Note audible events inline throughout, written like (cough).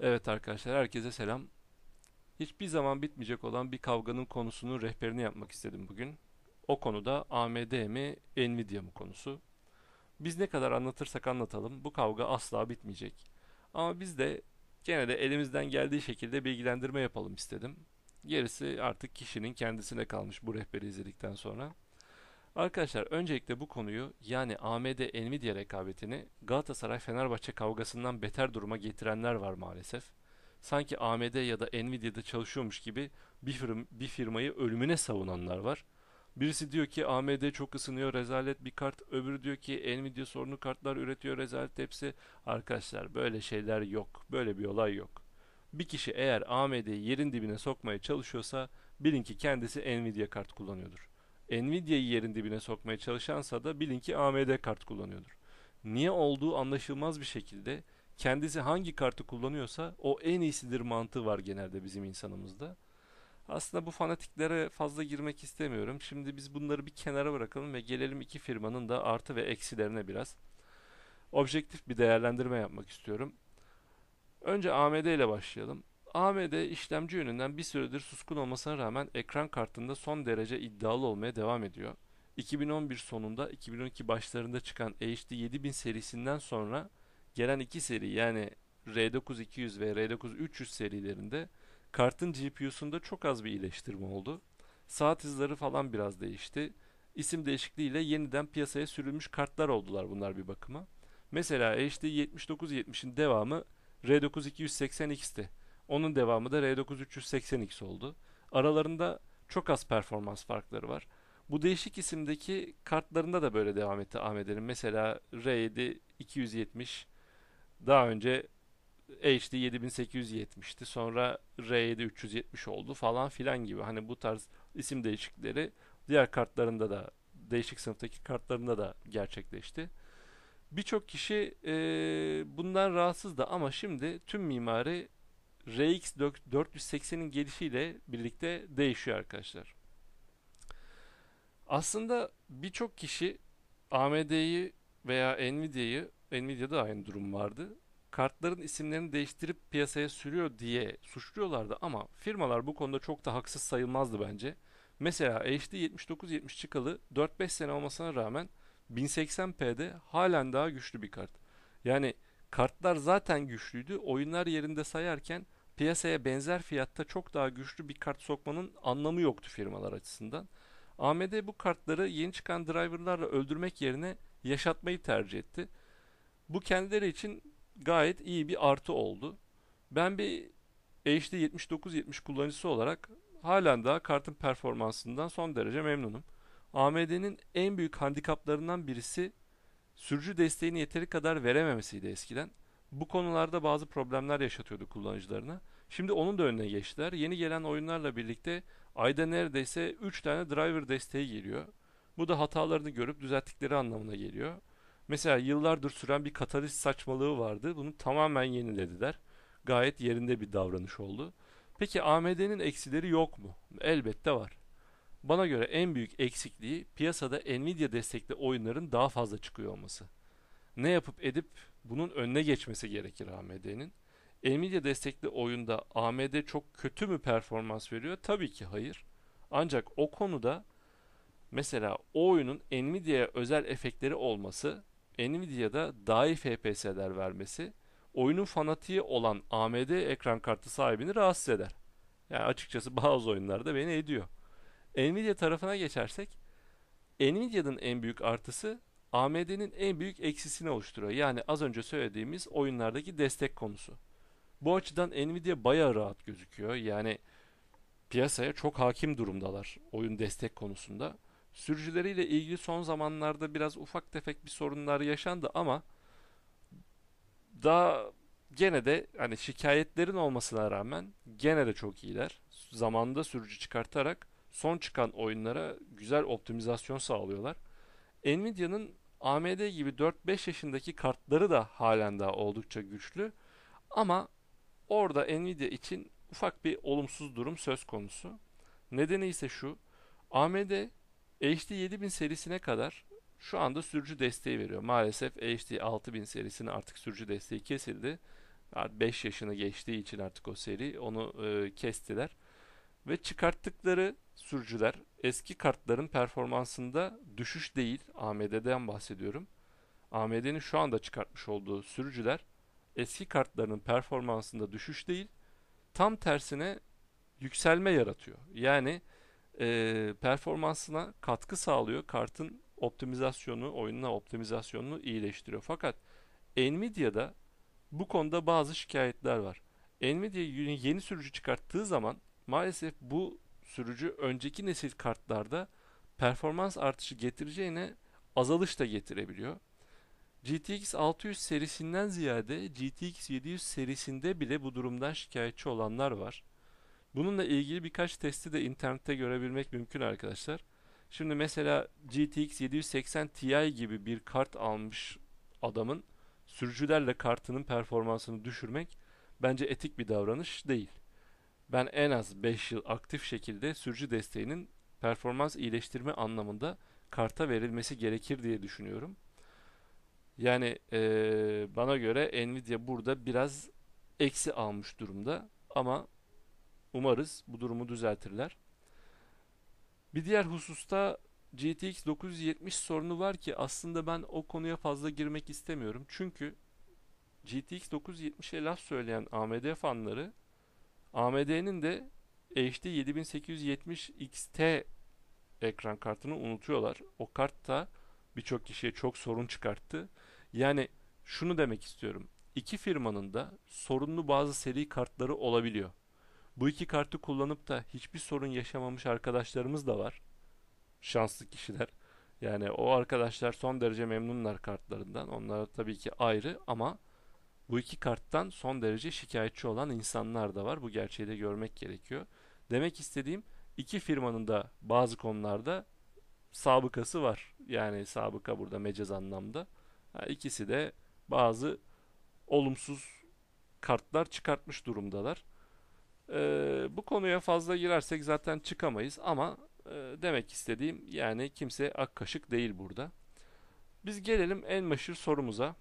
Evet arkadaşlar herkese selam. Hiçbir zaman bitmeyecek olan bir kavganın konusunu rehberini yapmak istedim bugün. O konuda AMD mi Nvidia mı konusu. Biz ne kadar anlatırsak anlatalım bu kavga asla bitmeyecek. Ama biz de gene de elimizden geldiği şekilde bilgilendirme yapalım istedim. Gerisi artık kişinin kendisine kalmış bu rehberi izledikten sonra. Arkadaşlar öncelikle bu konuyu yani AMD-Nvidia rekabetini Galatasaray-Fenerbahçe kavgasından beter duruma getirenler var maalesef. Sanki AMD ya da Nvidia'da çalışıyormuş gibi bir, firm, bir firmayı ölümüne savunanlar var. Birisi diyor ki AMD çok ısınıyor rezalet bir kart. Öbürü diyor ki Nvidia sorunlu kartlar üretiyor rezalet hepsi. Arkadaşlar böyle şeyler yok. Böyle bir olay yok. Bir kişi eğer AMD'yi yerin dibine sokmaya çalışıyorsa bilin ki kendisi Nvidia kart kullanıyordur. Nvidia'yı yerin dibine sokmaya çalışansa da bilin ki AMD kart kullanıyordur. Niye olduğu anlaşılmaz bir şekilde kendisi hangi kartı kullanıyorsa o en iyisidir mantığı var genelde bizim insanımızda. Aslında bu fanatiklere fazla girmek istemiyorum. Şimdi biz bunları bir kenara bırakalım ve gelelim iki firmanın da artı ve eksilerine biraz. Objektif bir değerlendirme yapmak istiyorum. Önce AMD ile başlayalım. AMD işlemci yönünden bir süredir suskun olmasına rağmen ekran kartında son derece iddialı olmaya devam ediyor. 2011 sonunda 2012 başlarında çıkan HD 7000 serisinden sonra gelen iki seri yani r 9200 ve r 9300 serilerinde kartın GPU'sunda çok az bir iyileştirme oldu. Saat hızları falan biraz değişti. İsim değişikliğiyle yeniden piyasaya sürülmüş kartlar oldular bunlar bir bakıma. Mesela HD 7970'in devamı r 9280 280 X'ti. Onun devamı da R9 382 oldu. Aralarında çok az performans farkları var. Bu değişik isimdeki kartlarında da böyle devam etti AMD'nin. Mesela R7 270 daha önce HD 7870'ti. Sonra R7 370 oldu falan filan gibi. Hani bu tarz isim değişikleri diğer kartlarında da değişik sınıftaki kartlarında da gerçekleşti. Birçok kişi e, bundan rahatsızdı ama şimdi tüm mimari RX 480'in gelişiyle birlikte değişiyor arkadaşlar. Aslında birçok kişi AMD'yi veya Nvidia'yı, Nvidia'da aynı durum vardı. Kartların isimlerini değiştirip piyasaya sürüyor diye suçluyorlardı ama firmalar bu konuda çok da haksız sayılmazdı bence. Mesela HD 7970 çıkalı 4-5 sene olmasına rağmen 1080p'de halen daha güçlü bir kart. Yani kartlar zaten güçlüydü. Oyunlar yerinde sayarken piyasaya benzer fiyatta çok daha güçlü bir kart sokmanın anlamı yoktu firmalar açısından. AMD bu kartları yeni çıkan driverlarla öldürmek yerine yaşatmayı tercih etti. Bu kendileri için gayet iyi bir artı oldu. Ben bir HD 7970 kullanıcısı olarak halen daha kartın performansından son derece memnunum. AMD'nin en büyük handikaplarından birisi sürücü desteğini yeteri kadar verememesiydi eskiden bu konularda bazı problemler yaşatıyordu kullanıcılarına. Şimdi onun da önüne geçtiler. Yeni gelen oyunlarla birlikte ayda neredeyse 3 tane driver desteği geliyor. Bu da hatalarını görüp düzelttikleri anlamına geliyor. Mesela yıllardır süren bir katalist saçmalığı vardı. Bunu tamamen yenilediler. Gayet yerinde bir davranış oldu. Peki AMD'nin eksileri yok mu? Elbette var. Bana göre en büyük eksikliği piyasada Nvidia destekli oyunların daha fazla çıkıyor olması ne yapıp edip bunun önüne geçmesi gerekir AMD'nin. Nvidia destekli oyunda AMD çok kötü mü performans veriyor? Tabii ki hayır. Ancak o konuda mesela o oyunun Nvidia'ya özel efektleri olması, Nvidia'da daha iyi FPS'ler vermesi oyunun fanatiği olan AMD ekran kartı sahibini rahatsız eder. Yani açıkçası (laughs) bazı oyunlarda beni ediyor. Nvidia tarafına geçersek Nvidia'nın en büyük artısı AMD'nin en büyük eksisini oluşturuyor. Yani az önce söylediğimiz oyunlardaki destek konusu. Bu açıdan Nvidia bayağı rahat gözüküyor. Yani piyasaya çok hakim durumdalar oyun destek konusunda. Sürücüleriyle ilgili son zamanlarda biraz ufak tefek bir sorunlar yaşandı ama daha gene de hani şikayetlerin olmasına rağmen gene de çok iyiler. Zamanında sürücü çıkartarak son çıkan oyunlara güzel optimizasyon sağlıyorlar. Nvidia'nın AMD gibi 4-5 yaşındaki kartları da halen daha oldukça güçlü. Ama orada Nvidia için ufak bir olumsuz durum söz konusu. Nedeni ise şu. AMD HD 7000 serisine kadar şu anda sürücü desteği veriyor. Maalesef HD 6000 serisinin artık sürücü desteği kesildi. 5 yaşını geçtiği için artık o seri onu e, kestiler. Ve çıkarttıkları sürücüler eski kartların performansında düşüş değil, AMD'den bahsediyorum. AMD'nin şu anda çıkartmış olduğu sürücüler eski kartların performansında düşüş değil, tam tersine yükselme yaratıyor. Yani e, performansına katkı sağlıyor. Kartın optimizasyonu, oyununa optimizasyonunu iyileştiriyor. Fakat Nvidia'da bu konuda bazı şikayetler var. Nvidia yeni sürücü çıkarttığı zaman maalesef bu sürücü önceki nesil kartlarda performans artışı getireceğine azalış da getirebiliyor. GTX 600 serisinden ziyade GTX 700 serisinde bile bu durumdan şikayetçi olanlar var. Bununla ilgili birkaç testi de internette görebilmek mümkün arkadaşlar. Şimdi mesela GTX 780 Ti gibi bir kart almış adamın sürücülerle kartının performansını düşürmek bence etik bir davranış değil ben en az 5 yıl aktif şekilde sürücü desteğinin performans iyileştirme anlamında karta verilmesi gerekir diye düşünüyorum. Yani e, bana göre Nvidia burada biraz eksi almış durumda ama umarız bu durumu düzeltirler. Bir diğer hususta GTX 970 sorunu var ki aslında ben o konuya fazla girmek istemiyorum. Çünkü GTX 970'e laf söyleyen AMD fanları AMD'nin de HD 7870 XT ekran kartını unutuyorlar. O kart da birçok kişiye çok sorun çıkarttı. Yani şunu demek istiyorum. İki firmanın da sorunlu bazı seri kartları olabiliyor. Bu iki kartı kullanıp da hiçbir sorun yaşamamış arkadaşlarımız da var. Şanslı kişiler. Yani o arkadaşlar son derece memnunlar kartlarından. Onlar tabii ki ayrı ama bu iki karttan son derece şikayetçi olan insanlar da var. Bu gerçeği de görmek gerekiyor. Demek istediğim iki firmanın da bazı konularda sabıkası var. Yani sabıka burada mecaz anlamda. İkisi de bazı olumsuz kartlar çıkartmış durumdalar. Ee, bu konuya fazla girersek zaten çıkamayız ama e, demek istediğim yani kimse ak kaşık değil burada. Biz gelelim en meşhur sorumuza.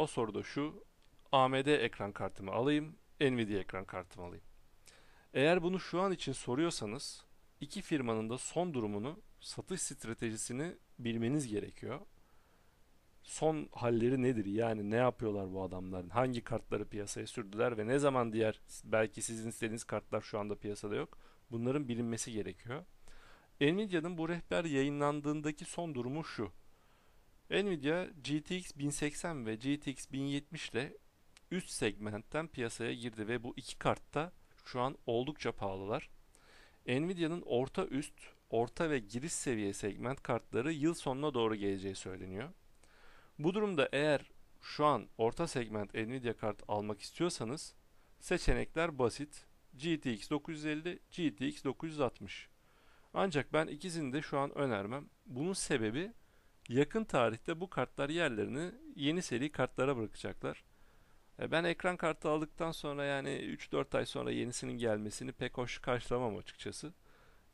O soruda şu AMD ekran kartımı alayım, Nvidia ekran kartımı alayım. Eğer bunu şu an için soruyorsanız iki firmanın da son durumunu, satış stratejisini bilmeniz gerekiyor. Son halleri nedir? Yani ne yapıyorlar bu adamların? Hangi kartları piyasaya sürdüler ve ne zaman diğer belki sizin istediğiniz kartlar şu anda piyasada yok. Bunların bilinmesi gerekiyor. Nvidia'nın bu rehber yayınlandığındaki son durumu şu. Nvidia GTX 1080 ve GTX 1070 ile üst segmentten piyasaya girdi ve bu iki kartta şu an oldukça pahalılar. Nvidia'nın orta üst, orta ve giriş seviye segment kartları yıl sonuna doğru geleceği söyleniyor. Bu durumda eğer şu an orta segment Nvidia kart almak istiyorsanız seçenekler basit. GTX 950, GTX 960. Ancak ben ikisini de şu an önermem. Bunun sebebi Yakın tarihte bu kartlar yerlerini yeni seri kartlara bırakacaklar. E, ben ekran kartı aldıktan sonra yani 3-4 ay sonra yenisinin gelmesini pek hoş karşılamam açıkçası.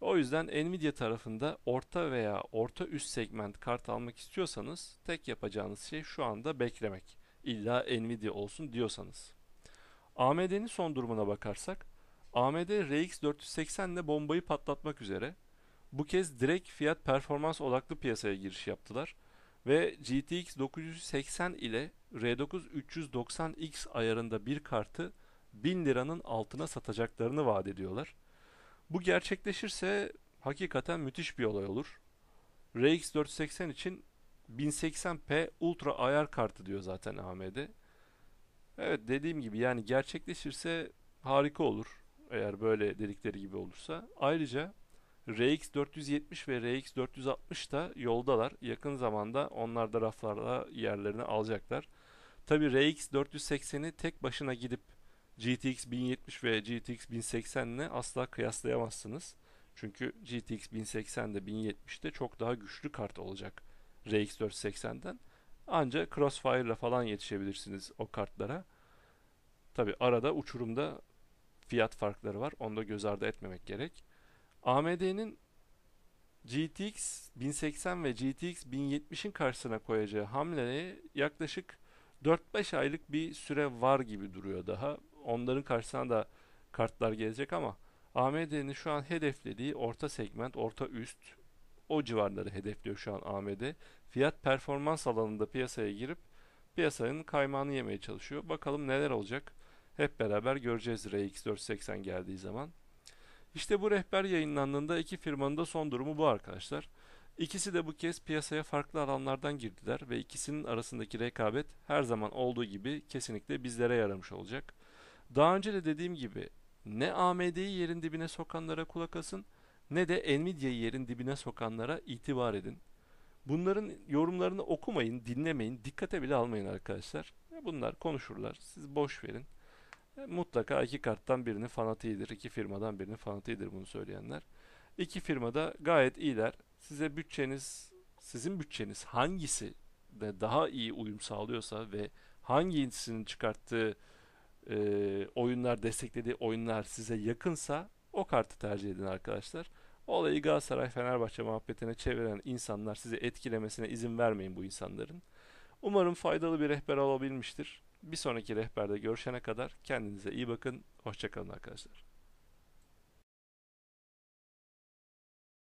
O yüzden Nvidia tarafında orta veya orta üst segment kart almak istiyorsanız tek yapacağınız şey şu anda beklemek. İlla Nvidia olsun diyorsanız. AMD'nin son durumuna bakarsak AMD RX 480 ile bombayı patlatmak üzere bu kez direkt fiyat performans odaklı piyasaya giriş yaptılar ve GTX 980 ile R9 390X ayarında bir kartı 1000 liranın altına satacaklarını vaat ediyorlar. Bu gerçekleşirse hakikaten müthiş bir olay olur. RX 480 için 1080p ultra ayar kartı diyor zaten AMD. Evet dediğim gibi yani gerçekleşirse harika olur eğer böyle dedikleri gibi olursa. Ayrıca RX 470 ve RX 460 da yoldalar. Yakın zamanda onlar da raflarda yerlerini alacaklar. Tabi RX 480'i tek başına gidip GTX 1070 ve GTX 1080 ile asla kıyaslayamazsınız. Çünkü GTX 1080 1080'de 1070'de çok daha güçlü kart olacak RX 480'den. Ancak Crossfire ile falan yetişebilirsiniz o kartlara. Tabi arada uçurumda fiyat farkları var. Onu da göz ardı etmemek gerek. AMD'nin GTX 1080 ve GTX 1070'in karşısına koyacağı hamleye yaklaşık 4-5 aylık bir süre var gibi duruyor daha. Onların karşısına da kartlar gelecek ama AMD'nin şu an hedeflediği orta segment, orta üst o civarları hedefliyor şu an AMD. Fiyat performans alanında piyasaya girip piyasanın kaymağını yemeye çalışıyor. Bakalım neler olacak. Hep beraber göreceğiz RX 480 geldiği zaman. İşte bu rehber yayınlandığında iki firmanın da son durumu bu arkadaşlar. İkisi de bu kez piyasaya farklı alanlardan girdiler ve ikisinin arasındaki rekabet her zaman olduğu gibi kesinlikle bizlere yaramış olacak. Daha önce de dediğim gibi ne AMD'yi yerin dibine sokanlara kulak asın ne de Nvidia'yı yerin dibine sokanlara itibar edin. Bunların yorumlarını okumayın, dinlemeyin, dikkate bile almayın arkadaşlar. Bunlar konuşurlar. Siz boş verin. Mutlaka iki karttan birinin fanatiğidir. iki firmadan birinin fanatiğidir bunu söyleyenler. İki firma da gayet iyiler. Size bütçeniz, sizin bütçeniz hangisi de daha iyi uyum sağlıyorsa ve hangisinin çıkarttığı e, oyunlar desteklediği oyunlar size yakınsa o kartı tercih edin arkadaşlar. Olayı Galatasaray Fenerbahçe muhabbetine çeviren insanlar size etkilemesine izin vermeyin bu insanların. Umarım faydalı bir rehber olabilmiştir. Bir sonraki rehberde görüşene kadar kendinize iyi bakın. Hoşçakalın arkadaşlar.